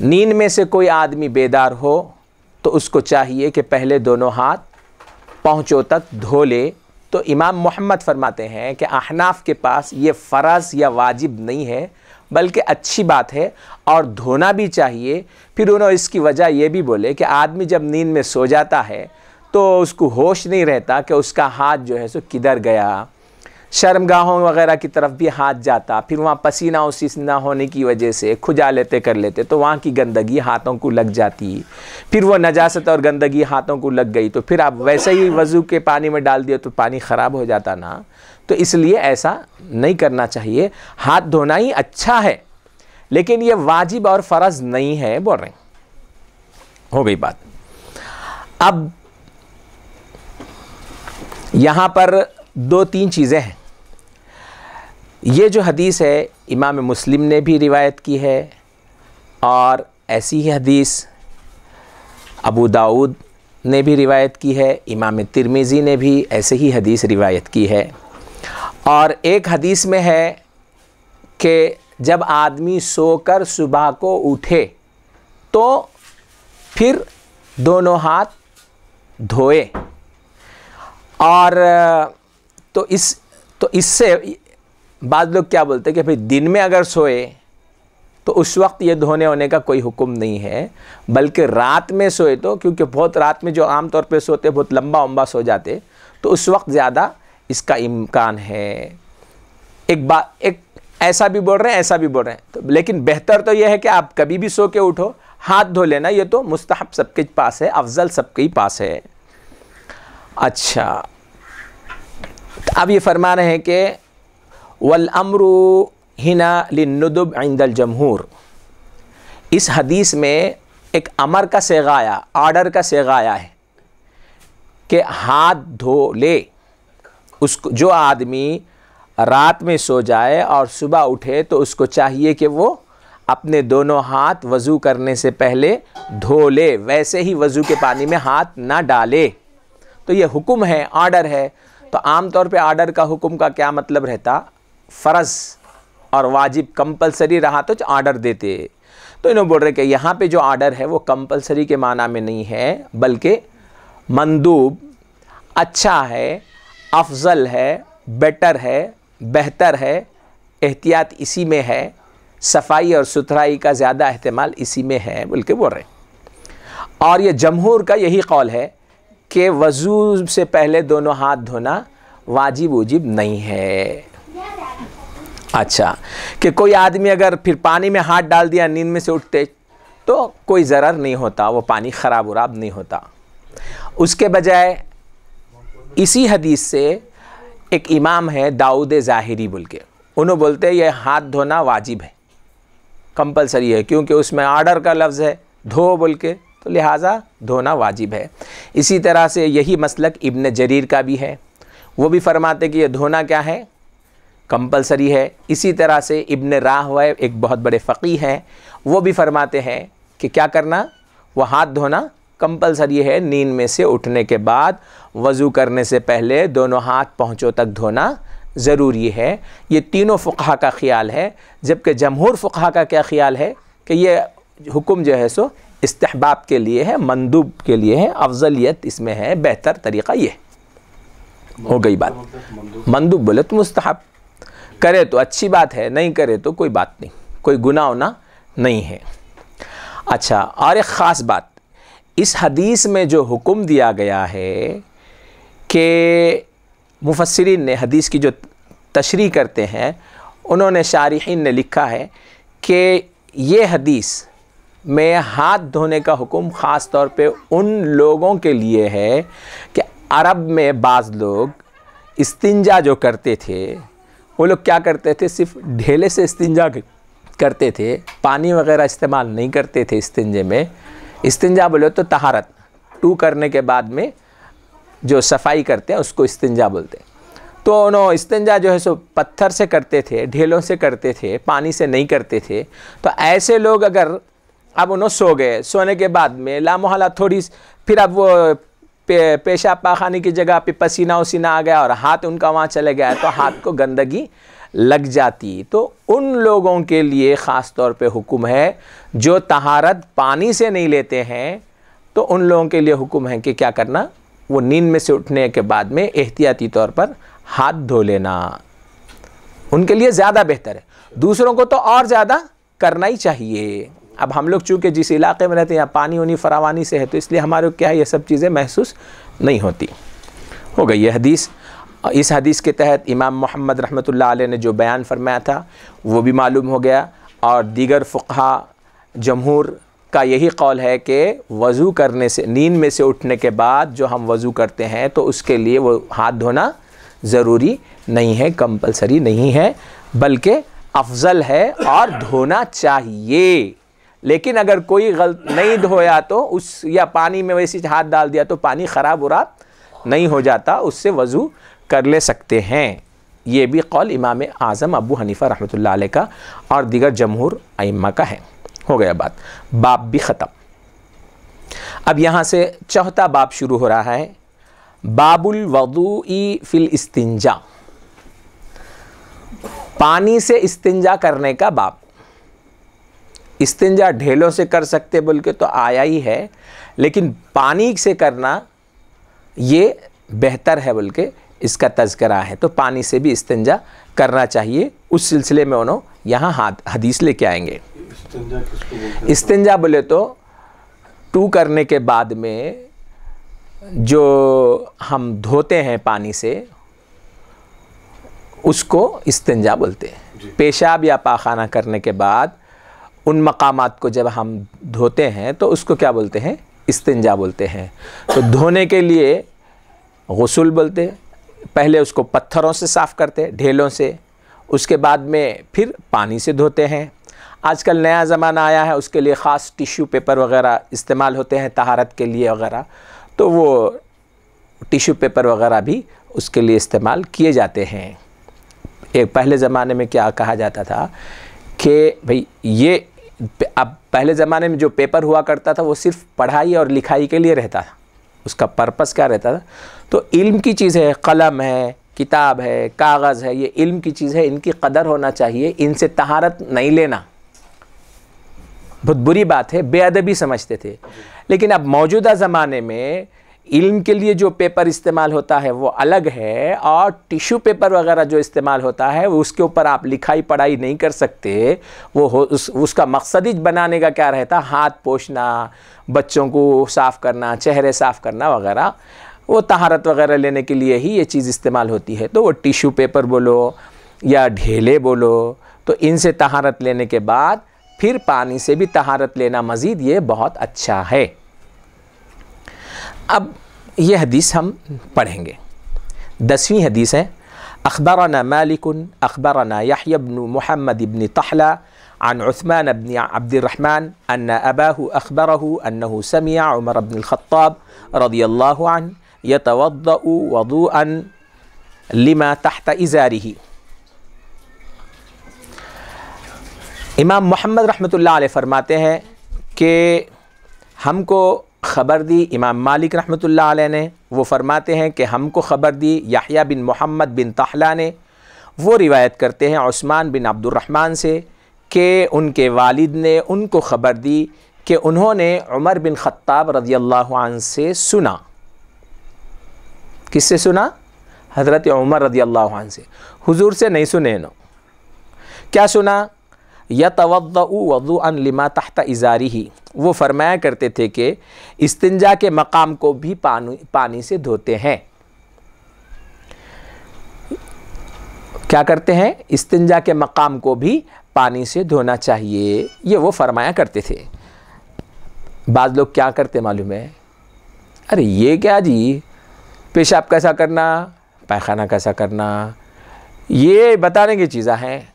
नींद में से कोई आदमी बेदार हो तो उसको चाहिए कि पहले दोनों हाथ पहुँचों तक धो ले तो इमाम मोहम्मद फरमाते हैं कि अहनाफ के पास ये फ़र्ज़ या वाजिब नहीं है बल्कि अच्छी बात है और धोना भी चाहिए फिर उन्होंने इसकी वजह ये भी बोले कि आदमी जब नींद में सो जाता है तो उसको होश नहीं रहता कि उसका हाथ जो है सो किधर गया शर्मगाहों वगैरह की तरफ भी हाथ जाता फिर वहाँ पसीना उसी ना होने की वजह से खुजा लेते कर लेते तो वहाँ की गंदगी हाथों को लग जाती फिर वो नजास्त और गंदगी हाथों को लग गई तो फिर आप वैसे ही वज़ू के पानी में डाल दिए तो पानी ख़राब हो जाता ना तो इसलिए ऐसा नहीं करना चाहिए हाथ धोना ही अच्छा है लेकिन ये वाजिब और फ़र्ज़ नहीं है बोल रहे हो गई बात अब यहाँ पर दो तीन चीज़ें हैं ये जो हदीस है इमाम मुस्लिम ने भी रिवायत की है और ऐसी ही हदीस अबू दाऊद ने भी रिवायत की है इमाम तिरमिज़ी ने भी ऐसे ही हदीस रिवायत की है और एक हदीस में है कि जब आदमी सोकर सुबह को उठे तो फिर दोनों हाथ धोए और तो इस तो इससे बाद लोग क्या बोलते हैं कि भाई दिन में अगर सोए तो उस वक्त ये धोने होने का कोई हुक्म नहीं है बल्कि रात में सोए तो क्योंकि बहुत रात में जो आमतौर पे सोते बहुत लंबा उम्बा सो जाते तो उस वक्त ज़्यादा इसका इम्कान है एक बात एक ऐसा भी बोल रहे हैं ऐसा भी बोल रहे हैं तो लेकिन बेहतर तो यह है कि आप कभी भी सो के उठो हाथ धो लेना ये तो मुस्तहब सबके पास है अफजल सबके ही पास है अच्छा अब ये फरमा रहे हैं कि वल हिना लिनुदब आइंदल जमहूर इस हदीस में एक अमर का सेगा आया आर्डर का सेगा आया है कि हाथ धो ले उसको जो आदमी रात में सो जाए और सुबह उठे तो उसको चाहिए कि वो अपने दोनों हाथ वज़ू करने से पहले धो ले वैसे ही वज़ू के पानी में हाथ ना डाले तो ये हुक्म है आर्डर है तो आमतौर पे आर्डर का हुक्म का क्या मतलब रहता फ़र्ज़ और वाजिब कंपलसरी रहा तो आर्डर देते तो इन्होंने बोल रहे कि यहाँ पे जो आर्डर है वो कंपलसरी के माना में नहीं है बल्कि मंदूब अच्छा है अफजल है बेटर है बेहतर है एहतियात इसी में है सफाई और सुथराई का ज़्यादा अहतमाल इसी में है बल्कि बोल रहे हैं और ये जमहूर का यही कौल है कि वज़ू से पहले दोनों हाथ धोना वाजिब वजिब नहीं है अच्छा कि कोई आदमी अगर फिर पानी में हाथ डाल दिया नींद में से उठते तो कोई ज़रर नहीं होता वो पानी ख़राब उराब नहीं होता उसके बजाय इसी हदीस से एक इमाम है दाऊद ज़ाहिरी बोल के उन्होंने बोलते ये हाथ धोना वाजिब है कंपलसरी है क्योंकि उसमें आर्डर का लफ्ज़ है धो बोल के तो लिहाजा धोना वाजिब है इसी तरह से यही मसलक इब्न जरीर का भी है वो भी फरमाते कि यह धोना क्या है कंपलसरी है इसी तरह से इब्न राह हुआ एक बहुत बड़े फ़कीह हैं वो भी फरमाते हैं कि क्या करना वह हाथ धोना कंपलसरी है नींद में से उठने के बाद वज़ू करने से पहले दोनों हाथ पहुँचों तक धोना ज़रूरी है ये तीनों फ़ुहा का ख्याल है जबकि जमहूर फ़ुहा का क्या ख्याल है कि ये हुक्म जो है सो इस्तेबाब के लिए है मंदूब के लिए है अफजलियत इसमें है बेहतर तरीक़ा ये हो गई बात मंदूब बोले तो मुस्तहब करे तो अच्छी बात है नहीं करे तो कोई बात नहीं कोई गुना होना नहीं है अच्छा और एक ख़ास बात इस हदीस में जो हुक्म दिया गया है कि मुफसरीन ने हदीस की जो तशरी करते हैं उन्होंने शारहन ने लिखा है कि ये हदीस में हाथ धोने का हुक्म ख़ास तौर पे उन लोगों के लिए है कि अरब में बाज़ लोग इस्तिंजा जो करते थे वो लोग क्या करते थे सिर्फ ढेले से इस्तिंजा करते थे पानी वगैरह इस्तेमाल नहीं करते थे इस्तिंजे में इस्तिंजा बोले तो तहारत टू करने के बाद में जो सफाई करते हैं उसको इस्तिंजा बोलते हैं तो उन्होंने इस्तिंजा जो है सो पत्थर से करते थे ढेलों से करते थे पानी से नहीं करते थे तो ऐसे लोग अगर अब उन्होंने सो गए सोने के बाद में लामोहला थोड़ी फिर अब वो पे, पेशाब पाखाने की जगह पे पसीना उसीना आ गया और हाथ उनका वहाँ चले गया तो हाथ को गंदगी लग जाती तो उन लोगों के लिए ख़ास तौर पे हुक्म है जो तहारत पानी से नहीं लेते हैं तो उन लोगों के लिए हुक्म है कि क्या करना वो नींद में से उठने के बाद में एहतियाती तौर पर हाथ धो लेना उनके लिए ज़्यादा बेहतर है दूसरों को तो और ज़्यादा करना ही चाहिए अब हम लोग चूँकि जिस इलाके में रहते हैं यहाँ पानी उनी फरावानी से है तो इसलिए हमारे क्या है ये सब चीज़ें महसूस नहीं होती हो गई ये हदीस इस हदीस के तहत इमाम मोहम्मद रहमतुल्लाह अलैह ने जो बयान फरमाया था वो भी मालूम हो गया और दीगर फ़ुहा जमहूर का यही कौल है कि वज़ू करने से नींद में से उठने के बाद जो हम वज़ू करते हैं तो उसके लिए वो हाथ धोना ज़रूरी नहीं है कंपलसरी नहीं है बल्कि अफज़ल है और धोना चाहिए लेकिन अगर कोई गलत नहीं धोया तो उस या पानी में वैसे हाथ डाल दिया तो पानी ख़राब उराब नहीं हो जाता उससे वज़ू कर ले सकते हैं ये भी कौल इमाम आज़म अबू हनीफ़ा रहमत ला का और दिगर जमहूर अम्मा का है हो गया बात बाप भी ख़त्म अब यहाँ से चौथा बाप शुरू हो रहा है बाबुल वदू फ़िल इस्तिंजा पानी से इस्तिंजा करने का बाप इस्तिंजा ढेलों से कर सकते बोल के तो आया ही है लेकिन पानी से करना ये बेहतर है बोल के इसका तस्करा है तो पानी से भी इस्तिंजा करना चाहिए उस सिलसिले में उन्होंने यहाँ हाथ हदीस लेके आएंगे इस्तिंजा बोले तो टू करने के बाद में जो हम धोते हैं पानी से उसको इस्तिंजा बोलते हैं पेशाब या पाखाना करने के बाद उन मकाम को जब हम धोते हैं तो उसको क्या बोलते हैं इस्तंजा बोलते हैं तो धोने के लिए गसूल बोलते हैं पहले उसको पत्थरों से साफ़ करते हैं ढेलों से उसके बाद में फिर पानी से धोते हैं आजकल नया ज़माना आया है उसके लिए ख़ास टिश्यू पेपर वगैरह इस्तेमाल होते हैं तहारत के लिए वगैरह तो वो टिश्यू पेपर वगैरह भी उसके लिए इस्तेमाल किए जाते हैं एक पहले ज़माने में क्या कहा जाता था कि भाई ये अब पहले ज़माने में जो पेपर हुआ करता था वो सिर्फ पढ़ाई और लिखाई के लिए रहता था उसका पर्पस क्या रहता था तो इल्म की चीज़ है कलम है किताब है कागज़ है ये इल्म की चीज़ है इनकी कदर होना चाहिए इनसे तहारत नहीं लेना बहुत बुरी बात है बेअदबी समझते थे लेकिन अब मौजूदा ज़माने में इल्म के लिए जो पेपर इस्तेमाल होता है वो अलग है और टिश्यू पेपर वगैरह जो इस्तेमाल होता है उसके ऊपर आप लिखाई पढ़ाई नहीं कर सकते वो हो उस, उसका मकसद ही बनाने का क्या रहता हाथ पोछना बच्चों को साफ़ करना चेहरे साफ़ करना वगैरह वो तहारत वगैरह लेने के लिए ही ये चीज़ इस्तेमाल होती है तो वो टिशू पेपर बोलो या ढेले बोलो तो इनसे तहारत लेने के बाद फिर पानी से भी तहारत लेना मज़ीद ये बहुत अच्छा है अब ये हदीस हम पढ़ेंगे दसवीं हदीस है अखबराना मालिक अखबराना याहबन मोहम्मद इबन तहला عن عثمان بن عبد الرحمن أن أباه أخبره أنه سمع عمر بن الخطاب رضي الله عنه يتوضأ وضوءا لما تحت إزاره इमाम मोहम्मद रहमतुल्लाह अलैह फरमाते हैं कि हमको ख़बर दी इमाम मालिक रहमतुल्लाह अलैह ने वो फरमाते हैं कि हमको ख़बर दी याहिया बिन मोहम्मद बिन तहला ने वो रिवायत करते हैं उस्मान बिन अब्दुलरहमान से कि उनके वालिद ने उनको ख़बर दी कि उन्होंने उमर बिन ख़त्ताब रज़ी अल्लाह से सुना किससे सुना हज़रत उमर रज़ी अल्लाह से हुजूर से नहीं सुने नो क्या सुना या तवज़ अन लिमा तहत इजारी ही वो फरमाया करते थे कि इस्तंजा के मकाम को भी पानी पानी से धोते हैं क्या करते हैं इस्तंजा के मकाम को भी पानी से धोना चाहिए ये वो फरमाया करते थे बाद लोग क्या करते मालूम है अरे ये क्या जी पेशाब कैसा करना पैखाना कैसा करना ये बताने की चीज़ा हैं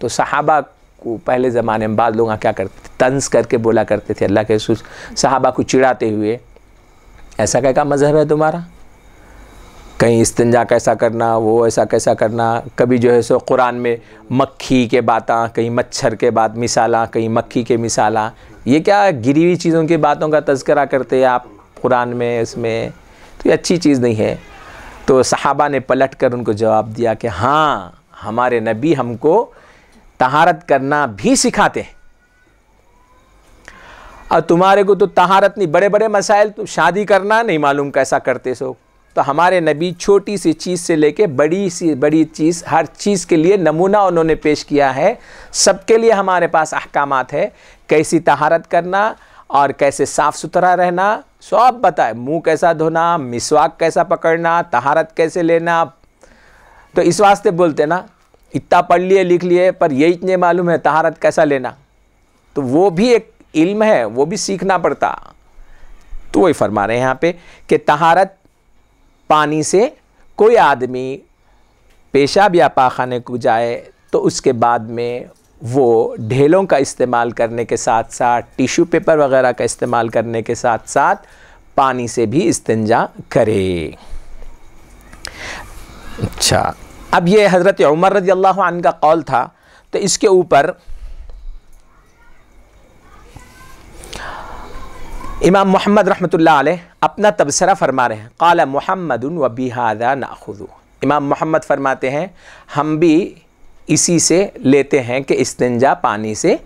तो सहाबा को पहले ज़माने में बाद लोग क्या करते थे तंज करके बोला करते थे अल्लाह के रसूल सहाबा को चिड़ाते हुए ऐसा क्या मज़हब है तुम्हारा कहीं इस्तंजा कैसा करना वो ऐसा कैसा करना कभी जो है सो कुरान में मक्खी के बातें कहीं मच्छर के बाद मिसाल कहीं मक्खी के मिसाल ये क्या गिरी हुई चीज़ों की बातों का तस्करा करते हैं आप कुरान में इसमें तो ये अच्छी चीज़ नहीं है तो सहाबा ने पलट कर उनको जवाब दिया कि हाँ हमारे नबी हमको तहारत करना भी सिखाते हैं और तुम्हारे को तो तहारत नहीं बड़े बड़े मसाइल तो शादी करना नहीं मालूम कैसा करते सो तो हमारे नबी छोटी सी चीज़ से लेके बड़ी सी बड़ी चीज़ हर चीज़ के लिए नमूना उन्होंने पेश किया है सबके लिए हमारे पास अहकाम है कैसी तहारत करना और कैसे साफ़ सुथरा रहना सब बताए मुंह कैसा धोना मिसवाक कैसा पकड़ना तहारत कैसे लेना तो इस वास्ते बोलते ना इतना पढ़ लिए लिख लिए पर ये इतने मालूम है तहारत कैसा लेना तो वो भी एक इल्म है वो भी सीखना पड़ता तो वही फरमा रहे हैं यहाँ पे कि तहारत पानी से कोई आदमी पेशाब या पाखाने को जाए तो उसके बाद में वो ढेलों का इस्तेमाल करने के साथ साथ टिश्यू पेपर वगैरह का इस्तेमाल करने के साथ साथ पानी से भी इस्तंजा करे अच्छा अब ये हज़रत उमर रजी अल्लाह का कौल था तो इसके ऊपर इमाम मोहम्मद रहमतुल्लाह अलैह अपना तबसरा फरमा रहे हैं काला मोहम्मद व बिहादा नाखुदू इमाम मोहम्मद फरमाते हैं हम भी इसी से लेते हैं कि इस्तंजा पानी से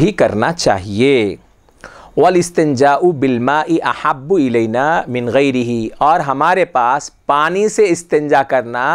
भी करना चाहिए वल इस्तंजा बिलमा अहब्बू इलेना मिन गैरी और हमारे पास पानी से इस्तंजा करना